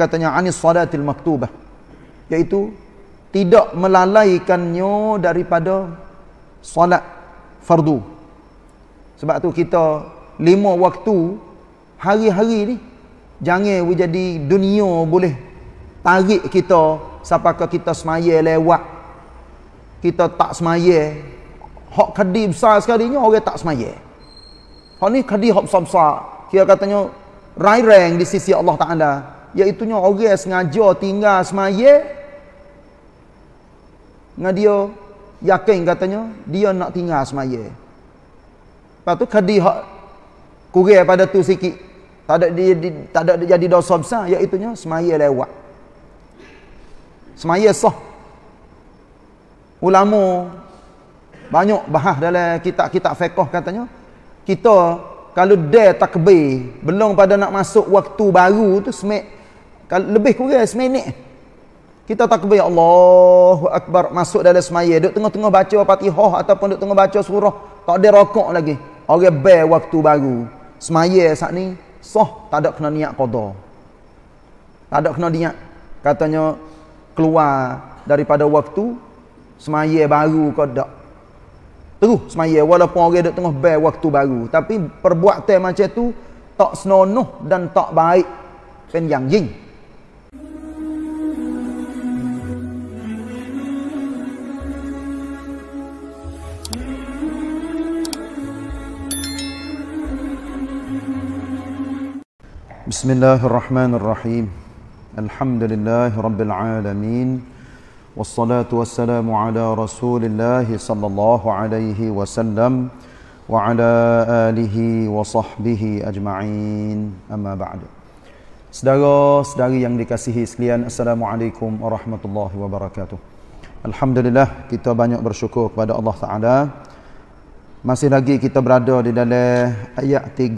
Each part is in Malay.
katanya anis salatil maktubah iaitu tidak melalaikannya daripada solat fardu sebab tu kita lima waktu hari-hari ni jangan we jadi dunia boleh tarik kita siapa ke kita semaya lewat kita tak semaya hak kadi besar sekali ni, orang tak semaya hak ni kadi hak besar-besar kira katanya rai rang di sisi Allah Ta'ala iaitu orang sengaja tinggal semaya dengan dia yakin katanya dia nak tinggal semaya lepas tu kadi hak kurang pada tu sikit tak ada dia tak ada jadi dosa besar iaitu semaya lewat semaya sah ulama banyak bahas dalam kitab-kitab fiqh katanya kita kalau dia takbir belum pada nak masuk waktu baru tu semak kalau lebih kurang seminit. Kita takbir ya Allahu akbar masuk dalam semaya, duk tengah-tengah baca Fatihah ataupun duk tengah baca surah, tak ada rokok lagi. Orang bel waktu baru. Semaya saat ni sah, tak ada kena niat qada. Tak ada kena niat. Katanya keluar daripada waktu semaya baru ke dak. Terus semaya walaupun orang duk tengah bel waktu baru, tapi perbuatan macam tu tak senonoh dan tak baik penyangjing. yang jing. Bismillahirrahmanirrahim. الله الرحمن الرحيم الحمد لله رب العالمين والصلاة والسلام على رسول الله صلى الله عليه وسلم وعلى آله Sedara sedari yang dikasihi sekalian Assalamualaikum warahmatullahi wabarakatuh Alhamdulillah kita banyak bersyukur kepada Allah Ta'ala masih lagi kita berada di dalam ayat 30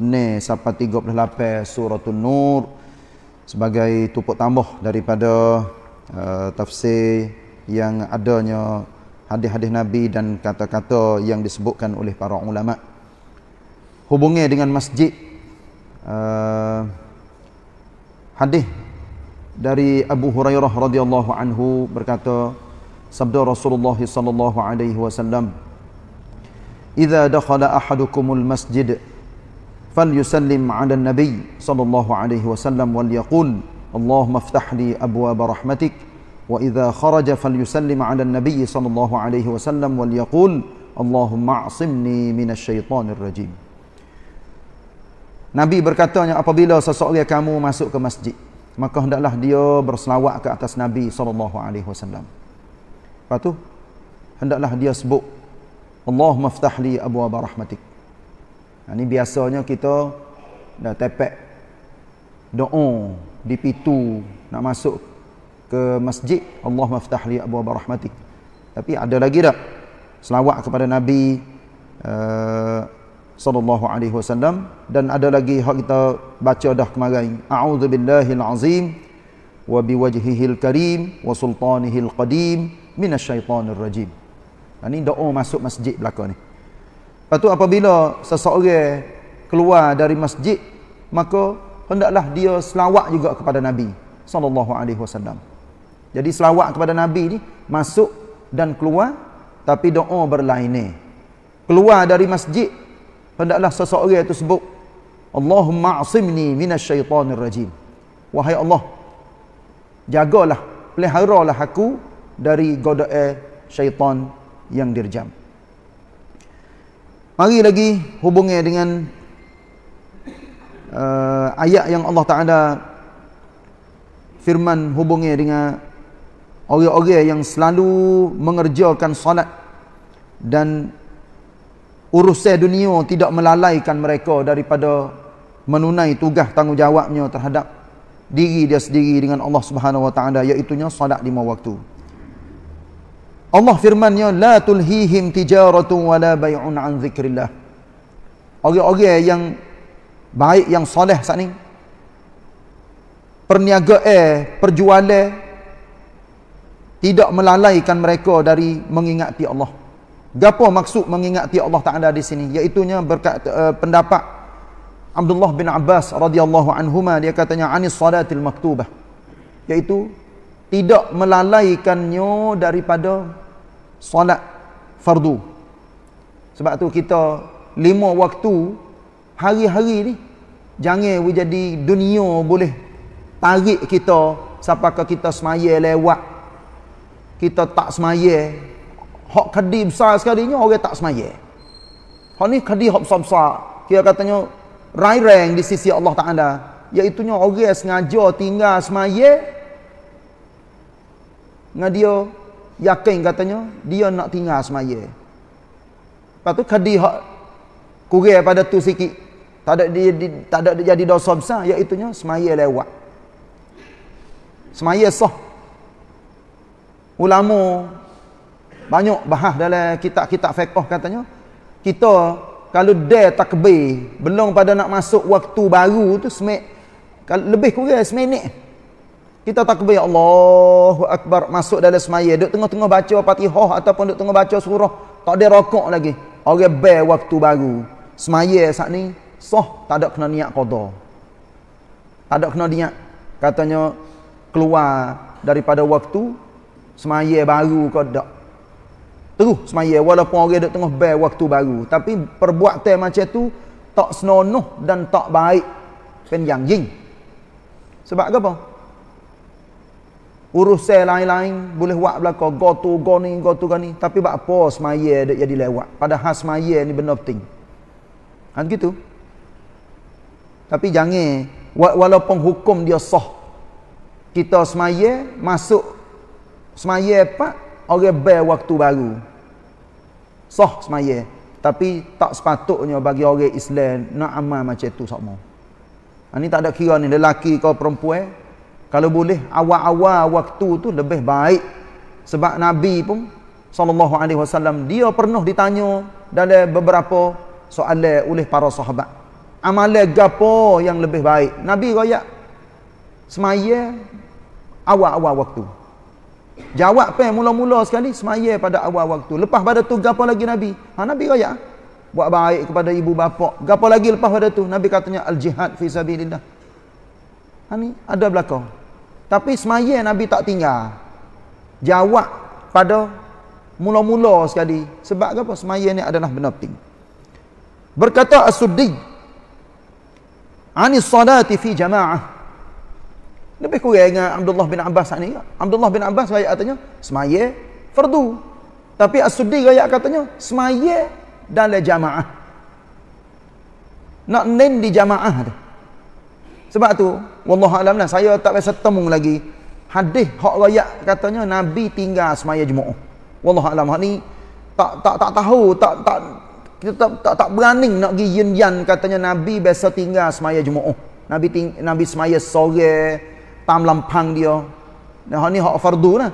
ni sampai 38 surah Nur sebagai tupuk tambah daripada uh, tafsir yang adanya hadis-hadis Nabi dan kata-kata yang disebutkan oleh para ulama. Hubungnya dengan masjid uh, hadis dari Abu Hurairah radhiyallahu anhu berkata sabda Rasulullah sallallahu alaihi wasallam إذا دخل أحدكم المسجد فليسلم على النبي صلى الله عليه وسلم وليقول اللهم افتح لي أبواب رحمتك وإذا خرج فليسلم على النبي صلى الله عليه وسلم وليقول اللهم اعصمني من الشيطان الرجيم Nabi berkatanya apabila seseorang kamu masuk ke masjid maka hendaklah dia berselawat ke atas Nabi sallallahu alaihi wasallam. Lepas tu hendaklah dia sebut Allah aftah li abu abu rahmatik. Ha, ini biasanya kita dah tepek doa di pitu nak masuk ke masjid. Allah aftah li abu abu rahmatik. Tapi ada lagi tak? Selawat kepada Nabi uh, sallallahu alaihi wasallam dan ada lagi hak kita baca dah kemarin a'udzu billahil azim wa biwajhihil karim wa sultanihil qadim minasyaitonir rajim ini ha, doa masuk masjid belakang ni. Lepas tu apabila seseorang keluar dari masjid, maka hendaklah dia selawat juga kepada Nabi Sallallahu Alaihi Wasallam. Jadi selawat kepada Nabi ni masuk dan keluar, tapi doa berlainan. Keluar dari masjid, hendaklah seseorang itu sebut, Allahumma asimni minasyaitanir rajim. Wahai Allah, jagalah, peliharalah aku dari goda'i syaitan yang dirjam. Mari lagi hubungnya dengan uh, ayat yang Allah Ta'ala firman hubungnya dengan orang-orang yang selalu mengerjakan salat dan urusan dunia tidak melalaikan mereka daripada menunai tugas tanggungjawabnya terhadap diri dia sendiri dengan Allah Subhanahu wa taala iaitu salat lima waktu. Allah firmannya la tulhihim tijaratun wala bai'un an zikrillah. Orang-orang yang baik yang soleh saat ni perniaga eh perjualan tidak melalaikan mereka dari mengingati Allah. Gapo maksud mengingati Allah Taala di sini? Iaitunya berkat, uh, pendapat Abdullah bin Abbas radhiyallahu anhuma dia katanya anis salatil maktubah. Iaitu tidak melalaikannya daripada solat fardu. Sebab tu kita lima waktu hari-hari ni jangan menjadi dunia boleh tarik kita sampai kita semaya lewat. Kita tak semaya. Hak kadi besar sekali ni orang tak semaya. Hak ni kadi hak besar-besar. Kira katanya rai rang di sisi Allah Ta'ala. Iaitunya orang sengaja tinggal semaya dengan dia yakin katanya dia nak tinggal semaya lepas tu kadi hak kurang pada tu sikit tak ada dia di, tak ada jadi dosa besar iaitu nya semaya lewat semaya sah ulama banyak bahas dalam kitab-kitab fiqh katanya kita kalau dia takbir belum pada nak masuk waktu baru tu semek kalau lebih kurang seminit kita takbir Allahu Akbar masuk dalam semaya. Duduk tengah-tengah baca Fatihah ataupun duduk tengah baca surah. Tak ada rokok lagi. Orang bayar waktu baru. Semaya saat ni, soh tak ada kena niat qada. Tak ada kena niat. Katanya, keluar daripada waktu, semaya baru kau tak. Terus semaya. Walaupun orang duduk tengah bayar waktu baru. Tapi perbuatan macam tu, tak senonoh dan tak baik. Penyangging. Sebab Sebab apa? Urus saya lain-lain boleh buat belaka go tu go ni go tu gani tapi bak apa semaya dia jadi lewat padahal semaya ni benda penting kan ha, gitu tapi jangan walaupun hukum dia sah kita semaya masuk semaya pak orang bel waktu baru sah semaya tapi tak sepatutnya bagi orang Islam nak amal macam tu sama ha, ini tak ada kira ni lelaki kau perempuan kalau boleh awal-awal waktu tu lebih baik sebab nabi pun sallallahu alaihi wasallam dia pernah ditanya dalam beberapa soalan oleh para sahabat amalan gapo yang lebih baik nabi royak semaya awal-awal waktu jawab pe mula-mula sekali semaya pada awal waktu lepas pada tu gapo lagi nabi ha nabi royak buat baik kepada ibu bapa gapo lagi lepas pada tu nabi katanya al jihad fi sabilillah ha ni ada belakang tapi semayang Nabi tak tinggal. Jawab pada mula-mula sekali. Sebab apa? Semayang ni adalah benda penting. Berkata As-Suddi. Ani salati fi jama'ah. Lebih kurang dengan Abdullah bin Abbas ni. Abdullah bin Abbas rakyat katanya, semayang fardu. Tapi As-Suddi rakyat katanya, semayang dalam jama'ah. Nak nen di jama'ah tu. Sebab tu, alam lah saya tak biasa temung lagi hadis hak raya katanya nabi tinggal semaya jumaah. Wallahualam hak ni tak tak tak tahu tak tak kita tak tak, tak berani nak gi yen-yen katanya nabi biasa tinggal semaya jumaah. Nabi ting, nabi semaya sore tam lampang dia. Nah ni hak fardu lah.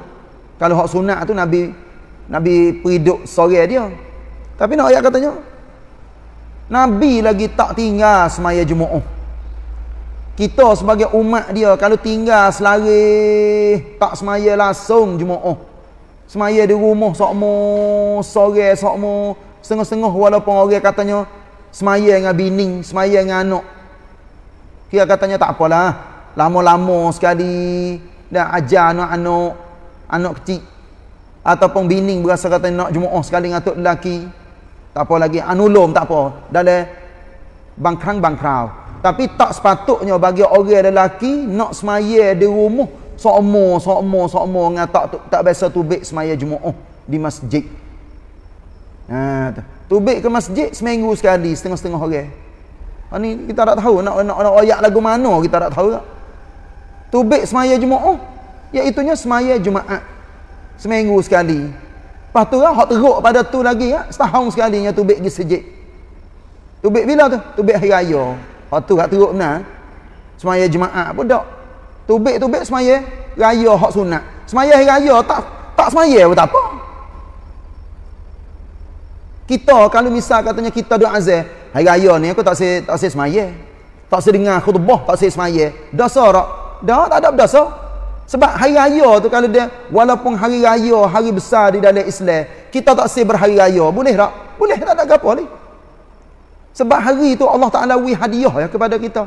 Kalau hak sunat tu nabi nabi periduk sore dia. Tapi nak ayat katanya nabi lagi tak tinggal semaya jumaah kita sebagai umat dia kalau tinggal selari tak semaya langsung oh semaya di rumah sokmo sore sokmo setengah-setengah walaupun orang katanya semaya dengan bini semaya dengan anak kira katanya tak apalah lama-lama sekali dah ajar anak-anak anak kecil ataupun bini berasa kata nak oh sekali dengan tok lelaki tak apa lagi anulom tak apa dalam bangkang bangkrau tapi tak sepatutnya bagi orang lelaki nak semaya di rumah sokmo sokmo sokmo dengan tak tak, tak biasa tubik semaya jumaah di masjid ha tu tubik ke masjid seminggu sekali setengah-setengah orang -setengah ha, ni kita tak tahu nak nak nak royak lagu mana kita tak tahu tak tubik semaya jumaah iaitu nya semaya jumaat seminggu sekali lepas tu lah teruk pada tu lagi ya? setahun sekalinya tubik di sejid tubik bila tu tubik hari raya Waktu kat teruk benar. Semaya jemaah pun tak. Tubik-tubik semaya. Raya hak sunat. Semaya raya tak tak semaya pun tak apa. Kita kalau misal katanya kita doa azah. Hari raya ni aku tak se tak say semaya. Tak say dengar khutbah tak se semaya. Dasa tak? Dah tak ada dasa. Sebab hari raya tu kalau dia walaupun hari raya hari besar di dalam Islam, kita tak se berhari raya, boleh tak? Boleh tak ada apa ni? Sebab hari itu Allah Ta'ala wih hadiah ya kepada kita.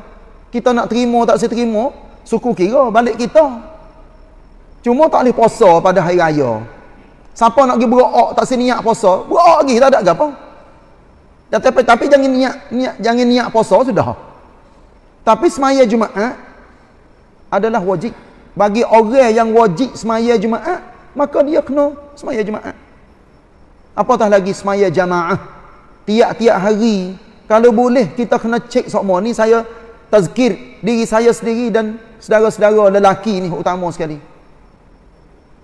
Kita nak terima tak saya terima, suku kira balik kita. Cuma tak boleh puasa pada hari raya. Siapa nak pergi berok, tak saya niat puasa, berok lagi, tak ada apa. Dan tapi, tapi jangan niat, niat jangan niat puasa sudah. Tapi semaya Jumaat adalah wajib. Bagi orang yang wajib semaya Jumaat, maka dia kena semaya Jumaat. Apatah lagi semaya jamaah. Tiap-tiap hari kalau boleh kita kena cek semua ni saya tazkir diri saya sendiri dan saudara-saudara lelaki ni utama sekali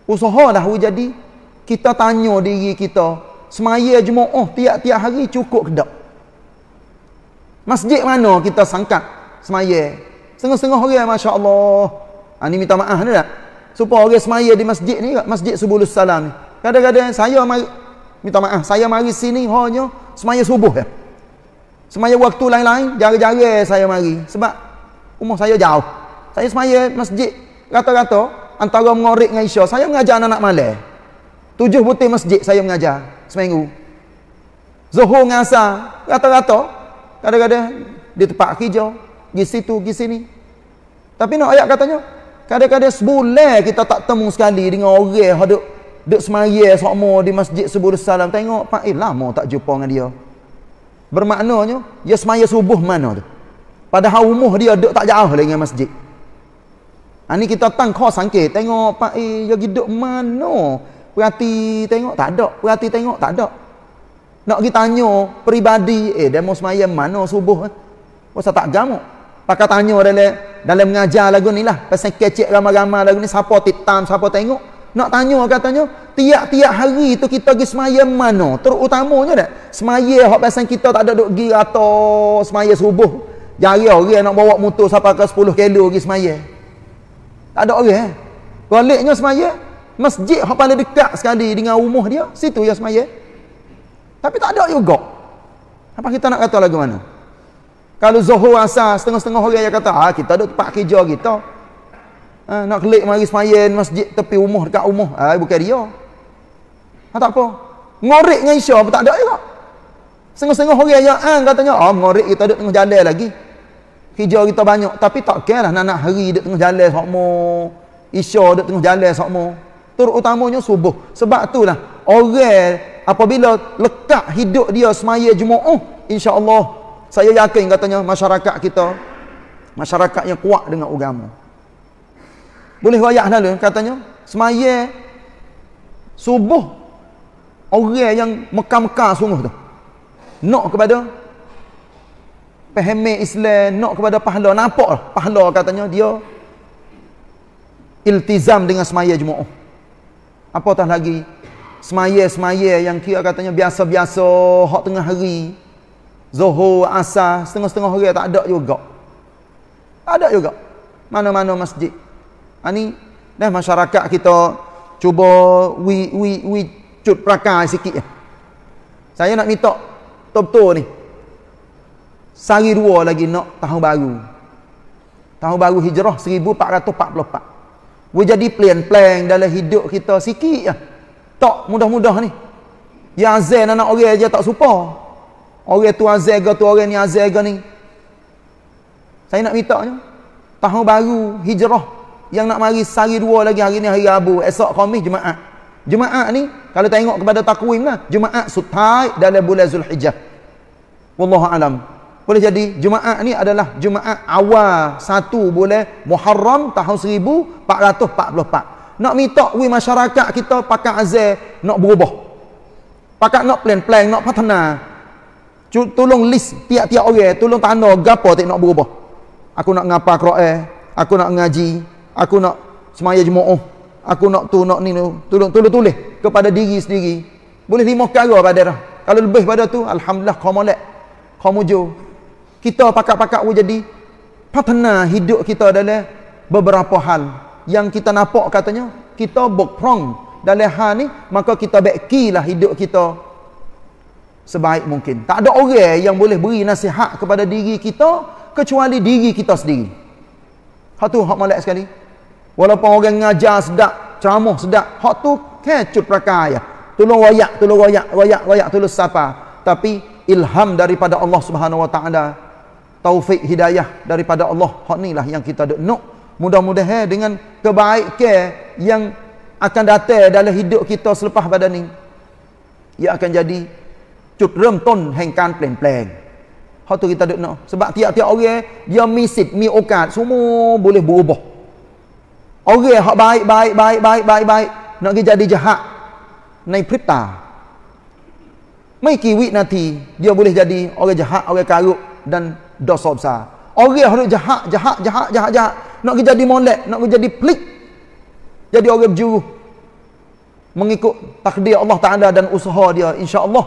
dah jadi kita tanya diri kita semaya jemaah tiap-tiap hari cukup ke tak masjid mana kita sangka semaya setengah-setengah hari Masya Allah ha, ah, ni minta maaf ni supaya orang semaya di masjid ni masjid subuh salam ni kadang-kadang saya mari, minta maaf saya mari sini hanya semaya subuh ya Semaya waktu lain-lain, jaga-jaga saya mari. Sebab rumah saya jauh. Saya semaya masjid rata-rata antara mengorik dengan isya. Saya mengajar anak-anak malai. Tujuh butir masjid saya mengajar seminggu. Zuhur dengan asar, rata-rata. Kadang-kadang di tempat hijau, di situ, di sini. Tapi nak ayat katanya, kadang-kadang sebulan kita tak temu sekali dengan orang yang duduk, duduk semaya semua di masjid sebuah salam. Tengok, Pak, eh lama tak jumpa dengan dia. Bermaknanya, dia semaya subuh mana tu? Padahal umuh dia duduk tak jauh lagi dengan masjid. Ini ha, kita tang kau sangkit. Tengok, Pak Eh, dia duduk mana? Perhati tengok, tak ada. Perhati tengok, tak ada. Nak kita tanya peribadi, eh, dia mau semaya mana subuh? Eh? Masa tak jamuk? Pakai tanya dalam, dalam mengajar lagu ni lah. Pasal kecik ramai-ramai lagu ni, siapa titam, siapa tengok? Nak tanya katanya, tiap-tiap hari tu kita pergi semayang mana? Terutamanya tak? Semayang yang pasang kita tak ada duduk pergi atau semayang subuh. Jari orang nak bawa motor sampai ke 10 kilo pergi semayang. Tak ada orang. Eh? Baliknya semayang, masjid yang paling dekat sekali dengan rumah dia, situ ya semayang. Tapi tak ada juga. Apa kita nak kata lagu mana? Kalau Zohor asal, setengah-setengah orang yang kata, ah, kita duduk tempat kerja kita. Gitu. Ha, nak kelik mari semayan masjid tepi rumah dekat rumah. Ha, bukan dia. Ha, tak apa. Ngorik dengan Isya pun tak ada juga. Sengah-sengah orang yang an ah, katanya, oh, ngorek kita duduk tengah jalan lagi. Hijau kita banyak. Tapi tak kira lah anak nak hari duduk tengah jalan sokmo Isya duduk tengah jalan sama. Terutamanya subuh. Sebab tu itulah orang apabila lekat hidup dia semaya oh insyaAllah saya yakin katanya masyarakat kita, masyarakat yang kuat dengan agama boleh wayah lalu katanya semaya subuh orang yang mekah-mekah sungguh tu nak kepada pahami Islam nak kepada pahala nampak lah pahala katanya dia iltizam dengan semaya apa apatah lagi semaya-semaya yang kira katanya biasa-biasa hak tengah hari zohor asah setengah-setengah hari tak ada juga ada juga mana-mana masjid Ha, ni, dah masyarakat kita cuba wi wi wi cut prakai sikit saya nak minta betul-betul ni sehari dua lagi nak tahun baru tahun baru hijrah 1444 boleh jadi plan-plan dalam hidup kita sikit ya. tak mudah-mudah ni yang azan anak orang aja tak suka orang tu azan ke tu orang ni azan ke ni saya nak minta ni tahun baru hijrah 1444 yang nak mari sehari dua lagi hari ni hari Rabu esok Khamis jemaah jemaah ni kalau tengok kepada takwim lah jemaah sutai dalam bulan Zulhijjah wallahu alam boleh jadi jemaah ni adalah jemaah awal satu boleh Muharram tahun 1444 nak minta we masyarakat kita pakai azal nak berubah pakai nak plan-plan nak patana tolong list tiap-tiap orang tolong tanda gapo tak nak berubah aku nak ngapa Quran aku nak ngaji aku nak semaya jemaah aku nak tu nak ni tu tolong tolong tulis kepada diri sendiri boleh lima perkara pada dah kalau lebih pada tu alhamdulillah kau molek kau mujur kita pakak-pakak wujud jadi patena hidup kita adalah beberapa hal yang kita nampak katanya kita berperang dalam hal ni maka kita baikilah hidup kita sebaik mungkin tak ada orang yang boleh beri nasihat kepada diri kita kecuali diri kita sendiri hatu hak molek sekali Walaupun orang ngajar sedap, ceramah sedap, hak tu kecut perkara ya. Tolong wayak, tolong wayak, wayak, wayak tulus siapa. Tapi ilham daripada Allah Subhanahu wa taala, taufik hidayah daripada Allah. Hak inilah yang kita duk nok. Mudah-mudahan eh, dengan kebaikan yang akan datang dalam hidup kita selepas badan ni ia akan jadi cut rem ton hengkan pleng plan Hak tu kita duk nok. Sebab tiap-tiap orang eh, dia misit, mi okat, semua boleh berubah. Orang hak baik baik baik baik baik baik nak pergi jadi jahat ในพริบตาไม่กี่วินาทีเดียวบุเลจะดีโอเคจะหักโอเคการุดันดอสอบซาโอเคฮารุจะหักจะหักจะหักจะหักจะหักนกจะดีมอนเล่นกจะดีพลิกจะดีโอเคจู mengikut takdir Allah Taala dan usaha dia insya Allah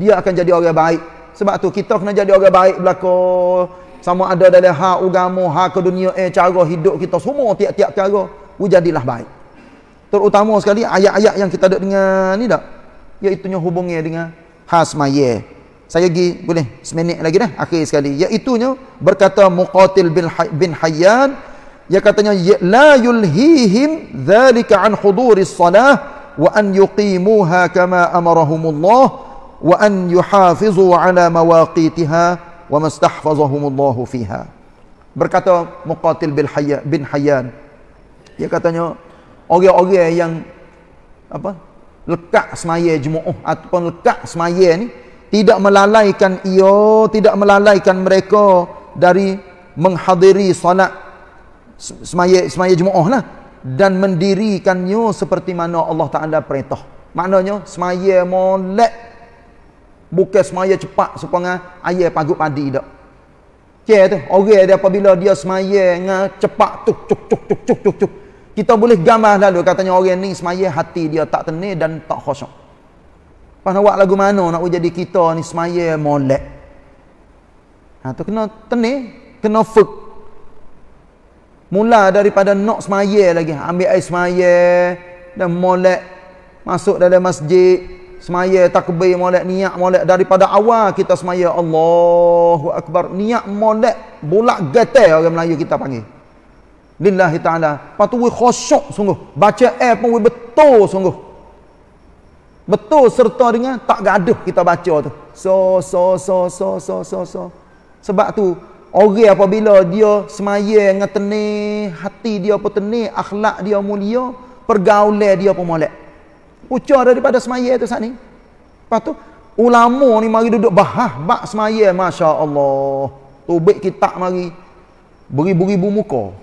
dia akan jadi orang baik sebab tu kita kena jadi orang baik belakang sama ada dari hak agama, hak kedunia, eh, cara hidup kita semua tiap-tiap cara, jadilah baik. Terutama sekali ayat-ayat yang kita ada dengan ni tak? Iaitunya hubungnya dengan hasmaye. Saya pergi boleh seminit lagi dah akhir sekali. Iaitunya berkata Muqatil bin bin Hayyan yang katanya la yulhihim dzalika an huduris salah wa an yuqimuha kama amarahumullah wa an yuhafizu ala mawaqitihah wa mastahfazahumullahu fiha berkata muqatil bil hayyan bin hayyan dia katanya orang-orang yang apa lekat semaya jemaah ataupun lekat semaya ni tidak melalaikan ia tidak melalaikan mereka dari menghadiri solat semaya semaya jemaah lah dan mendirikannya seperti mana Allah Taala perintah maknanya semaya molek bukan semaya cepat supaya ayah pagut padi dak. Cek tu, orang dia apabila dia semaya dengan cepat cuk, cuk, cuk, cuk, cuk, cuk, tuk. Kita boleh gambar dulu katanya orang ni semaya hati dia tak tenang dan tak khusyuk. Pasal buat lagu mana nak jadi kita ni semaya molek. Ha tu kena tenang, kena fuk. Mula daripada nak semaya lagi, ambil air semaya dan molek masuk dalam masjid semaya takbir molek niat molek daripada awal kita semaya Allahu akbar niat molek bulat getel orang Melayu kita panggil lillahi taala patu we khusyuk sungguh baca eh pun we betul sungguh betul serta dengan tak gaduh kita baca tu so so so so so so, so. sebab tu orang apabila dia semaya dengan tenih hati dia apa tenih akhlak dia mulia pergaulan dia pun molek Ucah daripada semaya tu saat ni. Lepas tu, ulama ni mari duduk bahah bak semaya. Masya Allah. Tubik kitab mari. Beri-beri bumuka.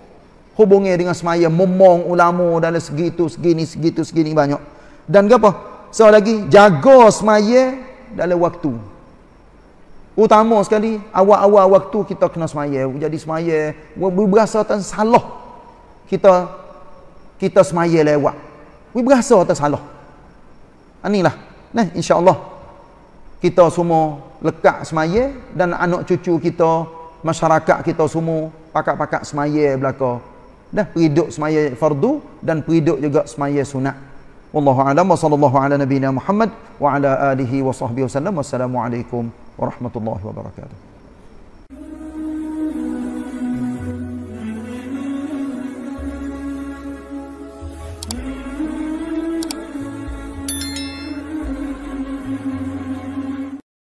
Hubungi dengan semaya. Memong ulama dalam segitu, segini, segitu, segini banyak. Dan apa? Soal lagi, jaga semaya dalam waktu. Utama sekali, awal-awal waktu kita kena semaya. Jadi semaya, berasa tak salah. Kita kita semaya lewat. Berasa tak salah. Anilah. Ah, nah, insya-Allah kita semua lekat semaya dan anak cucu kita, masyarakat kita semua pakak-pakak semaya belaka. Dah periduk semaya fardu dan periduk juga semaya sunat. Wallahu a'lam wa sallallahu ala nabiyyina Muhammad wa ala alihi wa sahbihi wasallam. Wassalamualaikum warahmatullahi wabarakatuh.